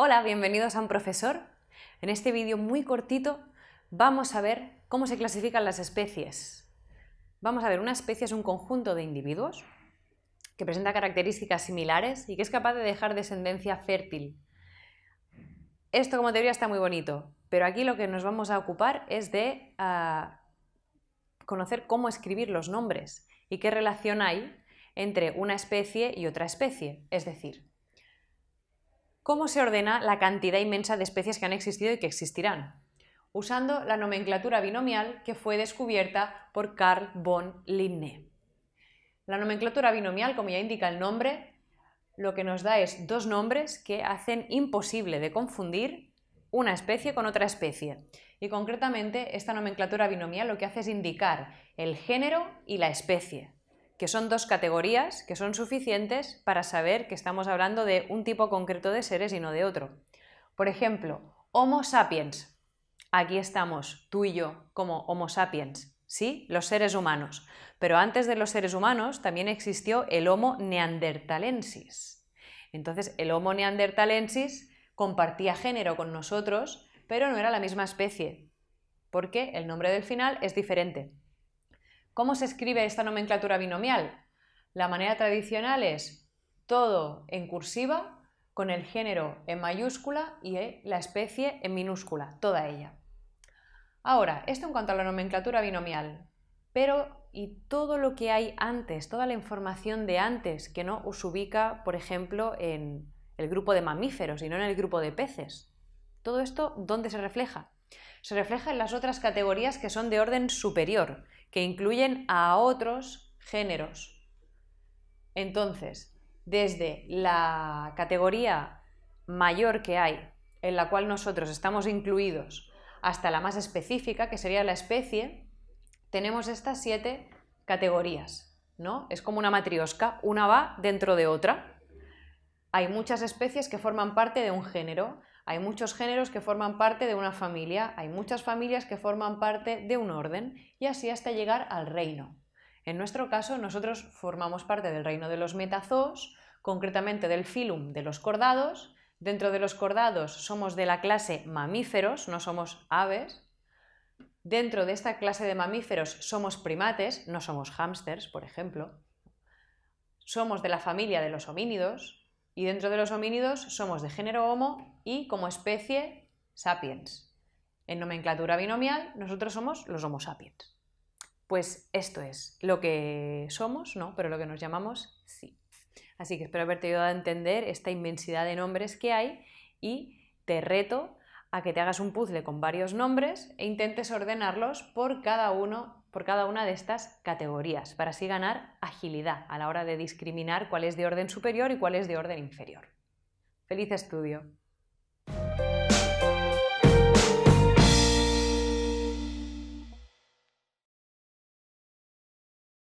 Hola, bienvenidos a un profesor. En este vídeo muy cortito vamos a ver cómo se clasifican las especies. Vamos a ver, una especie es un conjunto de individuos que presenta características similares y que es capaz de dejar descendencia fértil. Esto como teoría está muy bonito, pero aquí lo que nos vamos a ocupar es de ah, conocer cómo escribir los nombres y qué relación hay entre una especie y otra especie. Es decir, cómo se ordena la cantidad inmensa de especies que han existido y que existirán, usando la nomenclatura binomial que fue descubierta por Carl von Linne. La nomenclatura binomial, como ya indica el nombre, lo que nos da es dos nombres que hacen imposible de confundir una especie con otra especie. Y concretamente, esta nomenclatura binomial lo que hace es indicar el género y la especie que son dos categorías que son suficientes para saber que estamos hablando de un tipo concreto de seres y no de otro. Por ejemplo, Homo sapiens. Aquí estamos, tú y yo, como Homo sapiens, ¿sí? Los seres humanos. Pero antes de los seres humanos también existió el Homo neandertalensis. Entonces, el Homo neandertalensis compartía género con nosotros, pero no era la misma especie, porque el nombre del final es diferente. ¿Cómo se escribe esta nomenclatura binomial? La manera tradicional es todo en cursiva, con el género en mayúscula y e, la especie en minúscula, toda ella. Ahora, esto en cuanto a la nomenclatura binomial, pero y todo lo que hay antes, toda la información de antes que no os ubica, por ejemplo, en el grupo de mamíferos y no en el grupo de peces. Todo esto, ¿dónde se refleja? Se refleja en las otras categorías que son de orden superior, que incluyen a otros géneros. Entonces, desde la categoría mayor que hay, en la cual nosotros estamos incluidos, hasta la más específica, que sería la especie, tenemos estas siete categorías, ¿no? Es como una matriosca, una va dentro de otra. Hay muchas especies que forman parte de un género, hay muchos géneros que forman parte de una familia, hay muchas familias que forman parte de un orden y así hasta llegar al reino. En nuestro caso, nosotros formamos parte del reino de los metazos, concretamente del filum de los cordados. Dentro de los cordados somos de la clase mamíferos, no somos aves. Dentro de esta clase de mamíferos somos primates, no somos hámsters, por ejemplo. Somos de la familia de los homínidos, y dentro de los homínidos somos de género Homo y como especie sapiens. En nomenclatura binomial, nosotros somos los Homo sapiens. Pues esto es lo que somos, no, pero lo que nos llamamos sí. Así que espero haberte ayudado a entender esta inmensidad de nombres que hay y te reto a que te hagas un puzzle con varios nombres e intentes ordenarlos por cada uno por cada una de estas categorías, para así ganar agilidad a la hora de discriminar cuál es de orden superior y cuál es de orden inferior. ¡Feliz estudio!